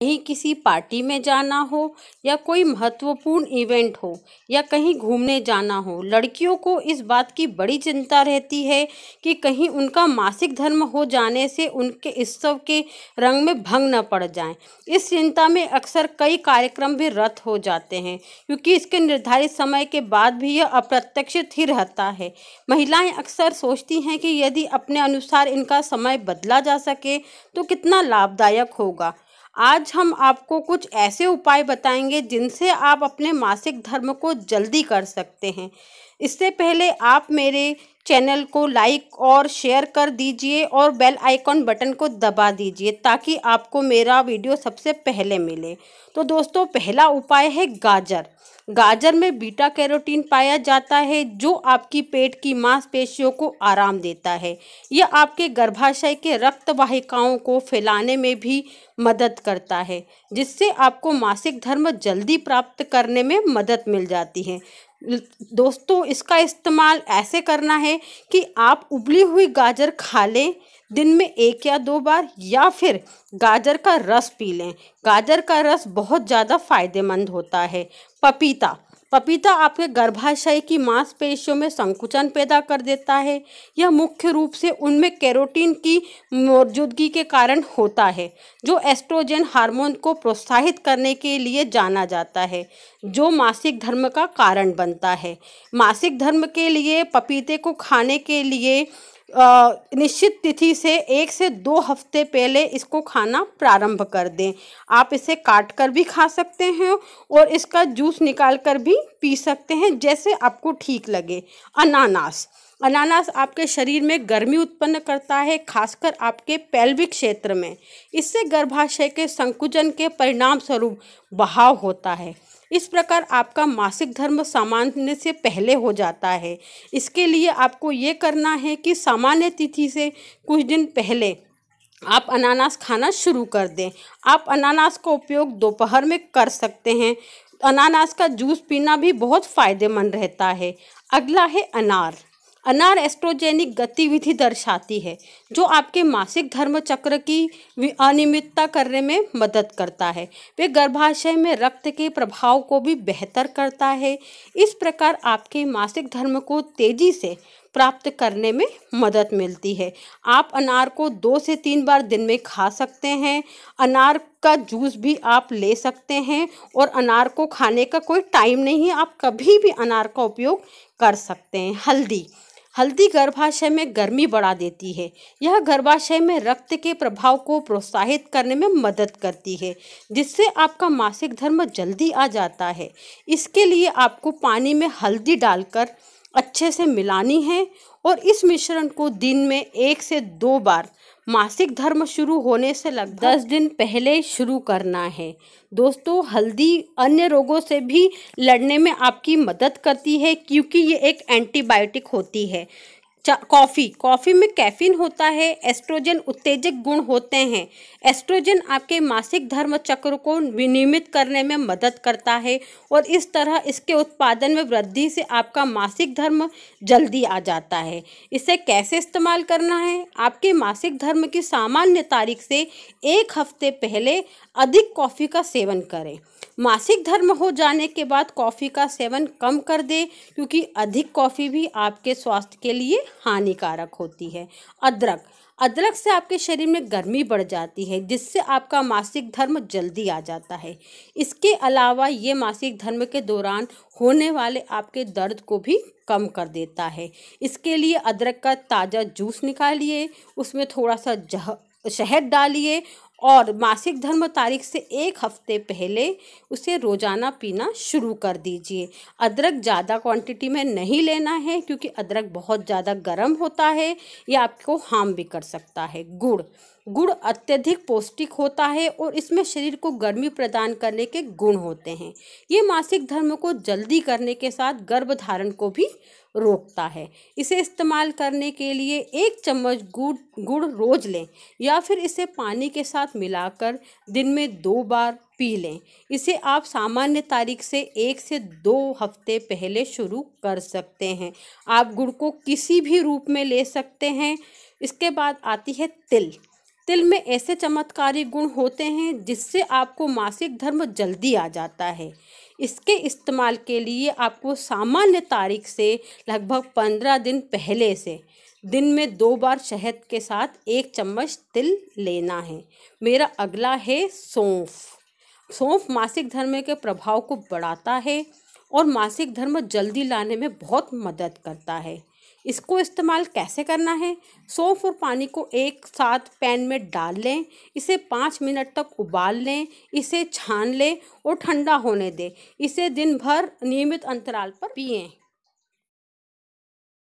कहीं किसी पार्टी में जाना हो या कोई महत्वपूर्ण इवेंट हो या कहीं घूमने जाना हो लड़कियों को इस बात की बड़ी चिंता रहती है कि कहीं उनका मासिक धर्म हो जाने से उनके उत्सव के रंग में भंग न पड़ जाए इस चिंता में अक्सर कई कार्यक्रम भी रद्द हो जाते हैं क्योंकि इसके निर्धारित समय के बाद भी यह अप्रत्यक्षित ही रहता है महिलाएँ अक्सर सोचती हैं कि यदि अपने अनुसार इनका समय बदला जा सके तो कितना लाभदायक होगा आज हम आपको कुछ ऐसे उपाय बताएंगे जिनसे आप अपने मासिक धर्म को जल्दी कर सकते हैं इससे पहले आप मेरे चैनल को लाइक और शेयर कर दीजिए और बेल आइकॉन बटन को दबा दीजिए ताकि आपको मेरा वीडियो सबसे पहले मिले तो दोस्तों पहला उपाय है गाजर गाजर में बीटा कैरोटीन पाया जाता है जो आपकी पेट की मांसपेशियों को आराम देता है यह आपके गर्भाशय के रक्त वाहिकाओं को फैलाने में भी मदद करता है जिससे आपको मासिक धर्म जल्दी प्राप्त करने में मदद मिल जाती है दोस्तों इसका इस्तेमाल ऐसे करना है कि आप उबली हुई गाजर खा लें दिन में एक या दो बार या फिर गाजर का रस पी लें गाजर का रस बहुत ज़्यादा फ़ायदेमंद होता है पपीता पपीता आपके गर्भाशय की मांसपेशियों में संकुचन पैदा कर देता है यह मुख्य रूप से उनमें कैरोटीन की मौजूदगी के कारण होता है जो एस्ट्रोजन हार्मोन को प्रोत्साहित करने के लिए जाना जाता है जो मासिक धर्म का कारण बनता है मासिक धर्म के लिए पपीते को खाने के लिए निश्चित तिथि से एक से दो हफ्ते पहले इसको खाना प्रारंभ कर दें आप इसे काट कर भी खा सकते हैं और इसका जूस निकाल कर भी पी सकते हैं जैसे आपको ठीक लगे अनानास अनानास आपके शरीर में गर्मी उत्पन्न करता है खासकर आपके पैल्विक क्षेत्र में इससे गर्भाशय के संकुचन के परिणाम स्वरूप बहाव होता है इस प्रकार आपका मासिक धर्म सामान्य से पहले हो जाता है इसके लिए आपको ये करना है कि सामान्य तिथि से कुछ दिन पहले आप अनानास खाना शुरू कर दें आप अनानास का उपयोग दोपहर में कर सकते हैं अनानास का जूस पीना भी बहुत फ़ायदेमंद रहता है अगला है अनार अनार एस्ट्रोजेनिक गतिविधि दर्शाती है जो आपके मासिक धर्म चक्र की अनियमितता करने में मदद करता है वे गर्भाशय में रक्त के प्रभाव को भी बेहतर करता है इस प्रकार आपके मासिक धर्म को तेजी से प्राप्त करने में मदद मिलती है आप अनार को दो से तीन बार दिन में खा सकते हैं अनार का जूस भी आप ले सकते हैं और अनार को खाने का कोई टाइम नहीं है आप कभी भी अनार का उपयोग कर सकते हैं हल्दी हल्दी गर्भाशय में गर्मी बढ़ा देती है यह गर्भाशय में रक्त के प्रभाव को प्रोत्साहित करने में मदद करती है जिससे आपका मासिक धर्म जल्दी आ जाता है इसके लिए आपको पानी में हल्दी डालकर अच्छे से मिलानी है और इस मिश्रण को दिन में एक से दो बार मासिक धर्म शुरू होने से लग दस दिन पहले शुरू करना है दोस्तों हल्दी अन्य रोगों से भी लड़ने में आपकी मदद करती है क्योंकि ये एक एंटीबायोटिक होती है कॉफ़ी कॉफ़ी में कैफीन होता है एस्ट्रोजन उत्तेजक गुण होते हैं एस्ट्रोजन आपके मासिक धर्म चक्र को विनियमित करने में मदद करता है और इस तरह इसके उत्पादन में वृद्धि से आपका मासिक धर्म जल्दी आ जाता है इसे कैसे इस्तेमाल करना है आपके मासिक धर्म की सामान्य तारीख से एक हफ्ते पहले अधिक कॉफ़ी का सेवन करें मासिक धर्म हो जाने के बाद कॉफ़ी का सेवन कम कर दें क्योंकि अधिक कॉफ़ी भी आपके स्वास्थ्य के लिए हानिकारक होती है अदरक अदरक से आपके शरीर में गर्मी बढ़ जाती है जिससे आपका मासिक धर्म जल्दी आ जाता है इसके अलावा ये मासिक धर्म के दौरान होने वाले आपके दर्द को भी कम कर देता है इसके लिए अदरक का ताज़ा जूस निकालिए उसमें थोड़ा सा जह शहद डालिए और मासिक धर्म तारीख से एक हफ्ते पहले उसे रोज़ाना पीना शुरू कर दीजिए अदरक ज़्यादा क्वांटिटी में नहीं लेना है क्योंकि अदरक बहुत ज़्यादा गर्म होता है या आपको हार्म भी कर सकता है गुड़ गुड़ अत्यधिक पौष्टिक होता है और इसमें शरीर को गर्मी प्रदान करने के गुण होते हैं ये मासिक धर्म को जल्दी करने के साथ गर्भ धारण को भी रोकता है इसे इस्तेमाल करने के लिए एक चम्मच गुड़ गुड़ रोज लें या फिर इसे पानी के साथ मिलाकर दिन में दो बार पी लें इसे आप सामान्य तारीख से एक से दो हफ्ते पहले शुरू कर सकते हैं आप गुड़ को किसी भी रूप में ले सकते हैं इसके बाद आती है तिल तिल में ऐसे चमत्कारी गुण होते हैं जिससे आपको मासिक धर्म जल्दी आ जाता है इसके इस्तेमाल के लिए आपको सामान्य तारीख से लगभग पंद्रह दिन पहले से दिन में दो बार शहद के साथ एक चम्मच तिल लेना है मेरा अगला है सौंफ सौंफ मासिक धर्म के प्रभाव को बढ़ाता है और मासिक धर्म जल्दी लाने में बहुत मदद करता है इसको इस्तेमाल कैसे करना है सौंफ और पानी को एक साथ पैन में डाल लें इसे पाँच मिनट तक उबाल लें इसे छान लें और ठंडा होने दें इसे दिन भर नियमित अंतराल पर पिएँ